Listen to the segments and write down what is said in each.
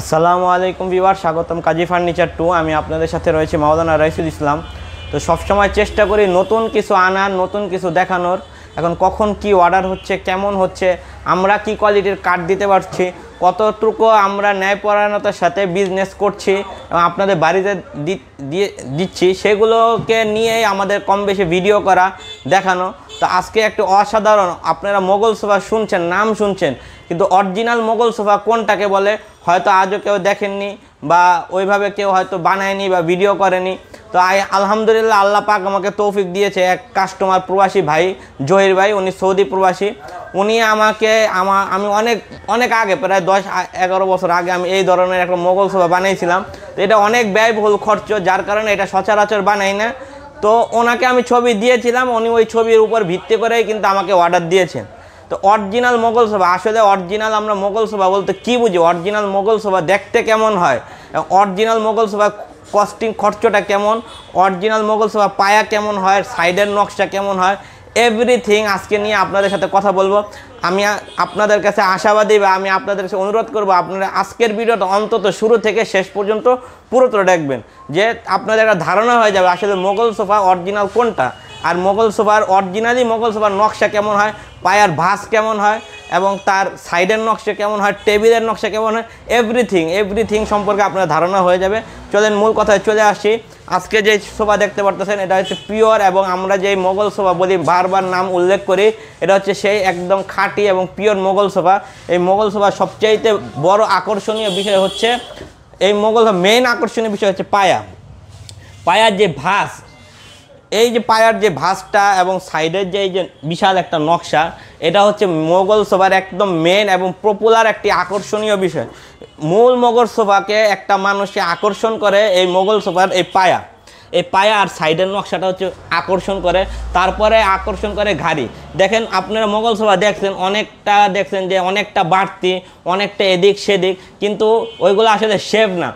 আসসালামু আলাইকুম বিবার স্বাগতম কাজী ফার্নিচার টু আমি আপনাদের সাথে রয়েছে মাওলানা রাইসুল ইসলাম তো সবসময় চেষ্টা করি নতুন কিছু আনার নতুন কিছু দেখানোর এখন কখন কি অর্ডার হচ্ছে কেমন হচ্ছে আমরা কি কোয়ালিটির কাঠ দিতে পারছি কতটুকু আমরা ন্যায়পরায়ণতার সাথে বিজনেস করছি এবং আপনাদের বাড়িতে দিচ্ছি সেগুলোকে নিয়েই আমাদের কম বেশি ভিডিও করা দেখানো তো আজকে একটু অসাধারণ আপনারা মোগল সভা শুনছেন নাম শুনছেন কিন্তু অরিজিনাল মোগল সোফা কোনটাকে বলে হয়তো আজও কেউ দেখেননি বা ওইভাবে কেউ হয়তো বানায়নি বা ভিডিও করেনি তো আই আলহামদুলিল্লাহ আল্লাহ পাক আমাকে তৌফিক দিয়েছে এক কাস্টমার প্রবাসী ভাই জহির ভাই উনি সৌদি প্রবাসী উনি আমাকে আমার আমি অনেক অনেক আগে প্রায় দশ এগারো বছর আগে আমি এই ধরনের একটা মোগল সোফা বানিয়েছিলাম তো এটা অনেক ব্যয়বহুল খরচ যার কারণে এটা সচরাচর বানাই না তো ওনাকে আমি ছবি দিয়েছিলাম উনি ওই ছবির উপর ভিত্তি করেই কিন্তু আমাকে অর্ডার দিয়েছেন তো অরিজিনাল মোগল সভা আসলে অরিজিনাল আমরা মোগল সভা বলতে কি বুঝি অরিজিনাল মোগল সভা দেখতে কেমন হয় অরিজিনাল মোগল সভা কস্টিং খরচটা কেমন অরিজিনাল মোগল সভা পায়া কেমন হয় সাইডের নকশা কেমন হয় এভরিথিং আজকে নিয়ে আপনাদের সাথে কথা বলবো আমি আপনাদের কাছে আশাবাদী বা আমি আপনাদের কাছে অনুরোধ করব আপনারা আজকের ভিডিওটা অন্তত শুরু থেকে শেষ পর্যন্ত পুরোটা দেখবেন যে আপনাদের একটা ধারণা হয়ে যাবে আসলে মোগল সোফা অরিজিনাল কোনটা আর মোগল সোফার অরিজিনালি মোগল সোফার নকশা কেমন হয় পায়ার ভাস কেমন হয় এবং তার সাইডের নকশা কেমন হয় টেবিলের নকশা কেমন হয় এভরিথিং এভরিথিং সম্পর্কে আপনার ধারণা হয়ে যাবে চলেন মূল কথায় চলে আসি আজকে যে সোফা দেখতে পারতেছেন এটা হচ্ছে পিওর এবং আমরা যে মোগল সোফা বলি বারবার নাম উল্লেখ করি এটা হচ্ছে সেই একদম খাঁটি এবং পিওর মোগল সোফা এই মোগল সোফা সবচাইতে বড় আকর্ষণীয় বিষয় হচ্ছে এই মোগল মেইন আকর্ষণীয় বিষয় হচ্ছে পায়া পায়ার যে ভাস এই যে পায়ার যে ভাঁজটা এবং সাইডের যে এই যে বিশাল একটা নকশা এটা হচ্ছে মোগল সোফার একদম মেন এবং পপুলার একটি আকর্ষণীয় বিষয় মূল মোগল সোফাকে একটা মানুষকে আকর্ষণ করে এই মোগল সোফার এই পায়া এই পায়া আর সাইডের নকশাটা হচ্ছে আকর্ষণ করে তারপরে আকর্ষণ করে ঘাড়ি দেখেন আপনারা মোগল সভা দেখছেন অনেকটা দেখছেন যে অনেকটা বাড়তি অনেকটা এদিক সেদিক কিন্তু ওইগুলো আসলে শেভ না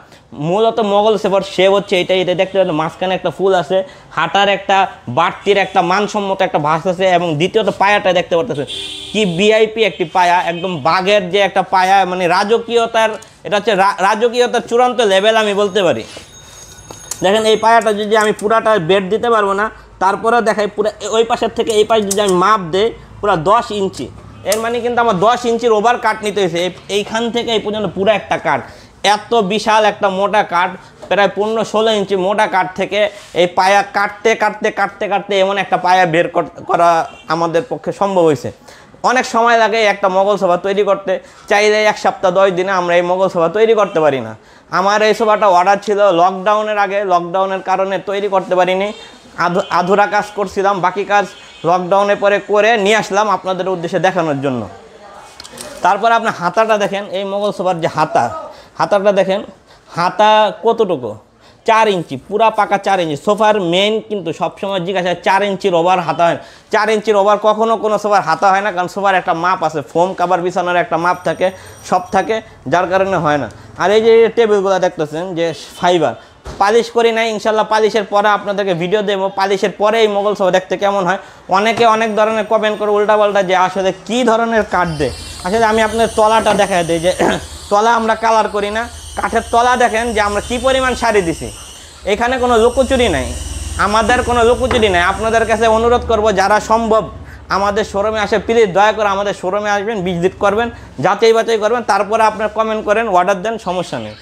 মূলত মোগল সেবর সেব হচ্ছে এটা এটা দেখতে পাচ্ছেন মাঝখানে একটা ফুল আছে হাঁটার একটা বাড়তির একটা মানসম্মত একটা ভাস আছে এবং দ্বিতীয়ত পায়াটা দেখতে পারতেছেন কি বিআইপি একটি পায়া একদম বাঘের যে একটা পায়া মানে রাজকীয়তার এটা হচ্ছে রাজকীয়তার চূড়ান্ত লেভেল আমি বলতে পারি দেখেন এই পায়াটা যদি আমি পুরাটা বেড দিতে পারবো না তারপরে দেখাই পুরো ওই পাশের থেকে এই পাশে যদি আমি মাপ দেই পুরো দশ ইঞ্চি এর মানে কিন্তু আমার দশ ইঞ্চির ওভার কাট নিতে হয়েছে এইখান থেকে এই পর্যন্ত পুরো একটা কাট এত বিশাল একটা মোটা কাঠ প্রায় পনেরো ষোলো ইঞ্চি মোটা কাঠ থেকে এই পায়া কাটতে কাটতে কাটতে কাটতে এমন একটা পায়া বের করা আমাদের পক্ষে সম্ভব হয়েছে অনেক সময় লাগে একটা মোগল তৈরি করতে চাইলে এক সপ্তাহ দশ দিনে আমরা এই মোগল তৈরি করতে পারি না আমার এই সভাটা অর্ডার ছিল লকডাউনের আগে লকডাউনের কারণে তৈরি করতে পারিনি আধুরা কাজ করছিলাম বাকি কাজ লকডাউনে পরে করে নিয়ে আসলাম আপনাদের উদ্দেশ্যে দেখানোর জন্য তারপরে আপনি হাতাটা দেখেন এই মোগল যে হাতা হাতাটা দেখেন হাতা কতটুকু চার ইঞ্চি পুরা পাকা চার ইঞ্চি সোফার মেন কিন্তু সবসময় জিজ্ঞাসা চার ইঞ্চির ওভার হাতা হয় চার ইঞ্চির ওভার কখনও কোনো সোফার হাতা হয় না কারণ সোফার একটা মাপ আছে ফোম কাবার বিছানোর একটা মাপ থাকে সব থাকে যার কারণে হয় না আর এই যে টেবিলগুলো দেখতেছেন যে ফাইবার পালিশ করি নাই ইনশাল্লাহ পালিশের পরে আপনাদেরকে ভিডিও দেবো পালিশের পরে এই মোগল সভা দেখতে কেমন হয় অনেকে অনেক ধরনের কমেন্ট করে পাল্টা যে আসলে কী ধরনের কাঠ দেয় আসলে আমি আপনার তলাটা দেখা দিই যে তলা আমরা কালার করি না কাঠের তলা দেখেন যে আমরা কি পরিমাণ শাড়ি দিছি এখানে কোনো লুকোচুরি নাই আমাদের কোনো লুকোচুরি নাই আপনাদের কাছে অনুরোধ করব যারা সম্ভব আমাদের শোরুমে আসে প্লিজ দয়া করে আমাদের শোরুমে আসবেন ভিজিট করবেন যাচাই বাচাই করবেন তারপরে আপনার কমেন্ট করেন অর্ডার দেন সমস্যা নেই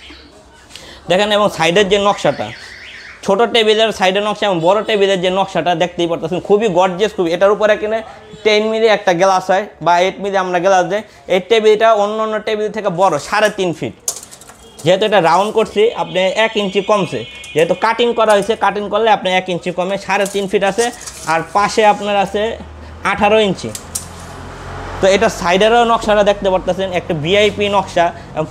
দেখেন এবং সাইডের যে নকশাটা ছোট টেবিলের সাইডের নকশা এবং বড় টেবিলের যে নকশাটা দেখতেই পারতেছেন খুবই গর্জেস খুবই এটার উপরে কিনে টেন মিলি একটা গ্লাস হয় বা এইট মিলি আমরা গ্লাস দেয় এই টেবিলটা অন্য অন্য টেবিল থেকে বড় সাড়ে তিন ফিট যেহেতু এটা রাউন্ড করছি আপনি এক ইঞ্চি কমছে যেহেতু কাটিং করা হয়েছে কাটিং করলে আপনি এক ইঞ্চি কমে সাড়ে তিন ফিট আছে আর পাশে আপনার আছে আঠারো ইঞ্চি তো এটা সাইডেরও নকশাটা দেখতে পারতেছেন একটা ভিআইপি নকশা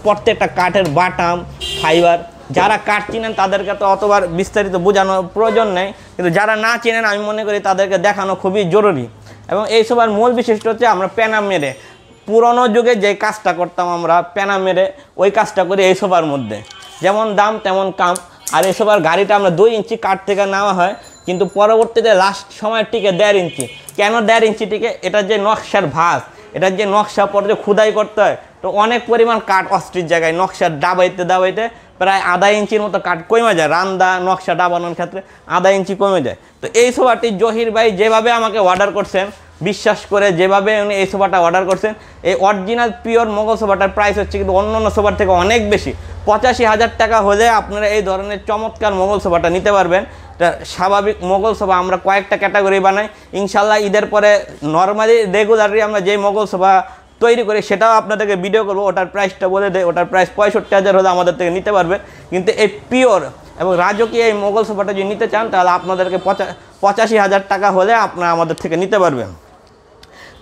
প্রত্যেকটা কাঠের বাটাম ফাইবার যারা কাঠ চিনেন তাদেরকে তো অতবার বিস্তারিত বোঝানোর প্রয়োজন নেই কিন্তু যারা না চেনেন আমি মনে করি তাদেরকে দেখানো খুবই জরুরি এবং এই সবার মূল বিশিষ্ট হচ্ছে আমরা প্যানা মেরে পুরনো যুগে যে কাজটা করতাম আমরা প্যানা মেরে ওই কাজটা করি এই সবার মধ্যে যেমন দাম তেমন কাম আর এই সবার গাড়িটা আমরা দুই ইঞ্চি কাঠ থেকে নেওয়া হয় কিন্তু পরবর্তীতে লাস্ট সময় টিকে দেড় ইঞ্চি কেন দেড় ইঞ্চি টিকে এটা যে নকশার ভাস এটার যে নকশা পর যে খুদাই করতে হয় তো অনেক পরিমাণ কাঠ অস্ট্রির জায়গায় নকশা ডাবাইতে দাবাইতে প্রায় আধা ইঞ্চির মতো কাঠ কমে যায় রান্দা নকশা ডাবানোর ক্ষেত্রে আধা ইঞ্চি কমে যায় তো এই সোফাটি জহির ভাই যেভাবে আমাকে অর্ডার করছেন বিশ্বাস করে যেভাবে উনি এই সোফাটা অর্ডার করছেন এই অরিজিনাল পিওর মোগল সোফাটার প্রাইস হচ্ছে কিন্তু অন্য অন্য সোফার থেকে অনেক বেশি পঁচাশি হাজার টাকা হলে আপনারা এই ধরনের চমৎকার মোগল সোফাটা নিতে পারবেন স্বাভাবিক মোগল সভা আমরা কয়েকটা ক্যাটাগরি বানাই ইনশাল্লাহ ঈদের পরে নর্মালি রেগুলারলি আমরা যে মোগল সভা তৈরি করি সেটাও আপনাদেরকে ভিডিও করবো ওটার প্রাইসটা বলে দেয় ওটার প্রাইস পঁয়ষট্টি হাজার হলে আমাদের থেকে নিতে পারবে কিন্তু এই পিওর এবং রাজকীয় এই মোগল সভাটা যদি নিতে চান তাহলে আপনাদেরকে পঁচাশি হাজার টাকা হলে আপনারা আমাদের থেকে নিতে পারবেন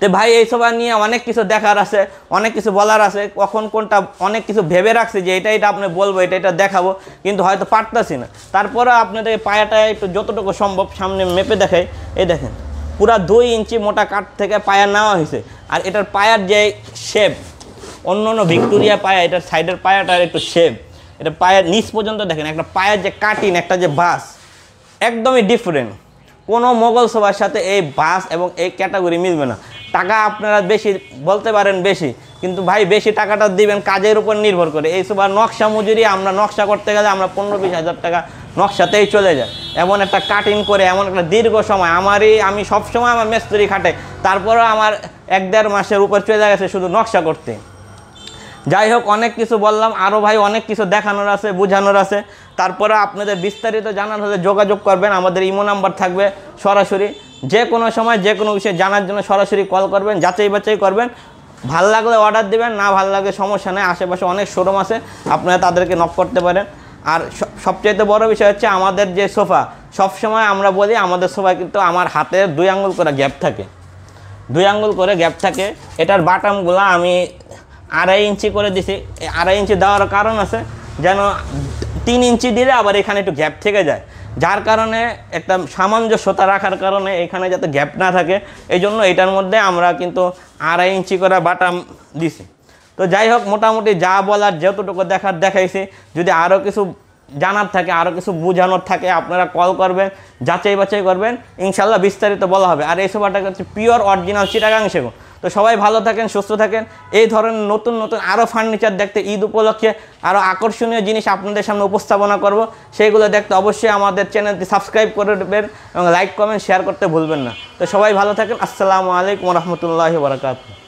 তো ভাই এইসব নিয়ে অনেক কিছু দেখার আছে অনেক কিছু বলার আছে কখন কোনটা অনেক কিছু ভেবে রাখছে যে এটা এটা আপনি বলবো এটা এটা দেখাবো কিন্তু হয়তো পারতাছি না তারপরে আপনাদের পায়াটা একটু যতটুকু সম্ভব সামনে মেপে দেখাই এই দেখেন পুরা দুই ইঞ্চি মোটা কাঠ থেকে পায়া নেওয়া হয়েছে আর এটার পায়ার যে শেপ অন্য অন্য ভিক্টোরিয়া পায়া এটার সাইডের পায়াটার একটু শেপ এটা পায়ের নিচ পর্যন্ত দেখেন একটা পায়ের যে কাটিন একটা যে বাস একদমই ডিফারেন্ট কোনো মোগল সভার সাথে এই বাস এবং এই ক্যাটাগরি মিলবে না টাকা আপনারা বেশি বলতে পারেন বেশি কিন্তু ভাই বেশি টাকাটা দিবেন কাজের উপর নির্ভর করে এই সবার নকশা মজুরি আমরা নকশা করতে গেলে আমরা পনেরো বিশ হাজার টাকা নকশাতেই চলে যায় এমন একটা কাটিং করে এমন একটা দীর্ঘ সময় আমারই আমি সবসময় আমার মেস্তুরি খাটে তারপরেও আমার এক দেড় মাসের উপর চলে গেছে শুধু নকশা করতে যাই হোক অনেক কিছু বললাম আরও ভাই অনেক কিছু দেখানোর আছে বোঝানোর আছে তারপরে আপনাদের বিস্তারিত জানার হলে যোগাযোগ করবেন আমাদের ইমো নাম্বার থাকবে সরাসরি যে কোনো সময় যে কোনো বিষয়ে জানার জন্য সরাসরি কল করবেন যাচাই বাছাই করবেন ভাল লাগলে অর্ডার দেবেন না ভাল লাগলে সমস্যা নেই আশেপাশে অনেক শোরুম আছে আপনারা তাদেরকে নক করতে পারেন আর সবচেয়ে বড় বিষয় হচ্ছে আমাদের যে সোফা সব সময় আমরা বলি আমাদের সোফা কিন্তু আমার হাতে দুই আঙ্গুল করে গ্যাপ থাকে দুই আঙ্গুল করে গ্যাপ থাকে এটার বাটামগুলো আমি আড়াই ইঞ্চি করে দিছি আড়াই ইঞ্চি দেওয়ার কারণ আছে যেন তিন ইঞ্চি দিলে আবার এখানে একটু গ্যাপ থেকে যায় যার কারণে একটা সামঞ্জস্যতা রাখার কারণে এখানে যাতে গ্যাপ না থাকে এই জন্য এটার মধ্যে আমরা কিন্তু আড়াই ইঞ্চি করে বাটাম দিছি তো যাই হোক মোটামুটি যা বলার যতটুকু দেখার দেখাইছি যদি আরও কিছু জানার থাকে আরও কিছু বোঝানোর থাকে আপনারা কল করবেন যাচাই বাছাই করবেন ইনশাল্লাহ বিস্তারিত বলা হবে আর এই সোফাটা হচ্ছে পিওর অরিজিনাল চিটাগাং সেগুন তো সবাই ভালো থাকেন সুস্থ থাকেন এই ধরনের নতুন নতুন আরও ফার্নিচার দেখতে ঈদ উপলক্ষে আরও আকর্ষণীয় জিনিস আপনাদের সামনে উপস্থাপনা করব সেইগুলো দেখতে অবশ্যই আমাদের চ্যানেলটি সাবস্ক্রাইব করে দেবেন এবং লাইক কমেন্ট শেয়ার করতে ভুলবেন না তো সবাই ভালো থাকেন আসসালামু আলাইকুম রহমতুল্লাহ বরাকাতু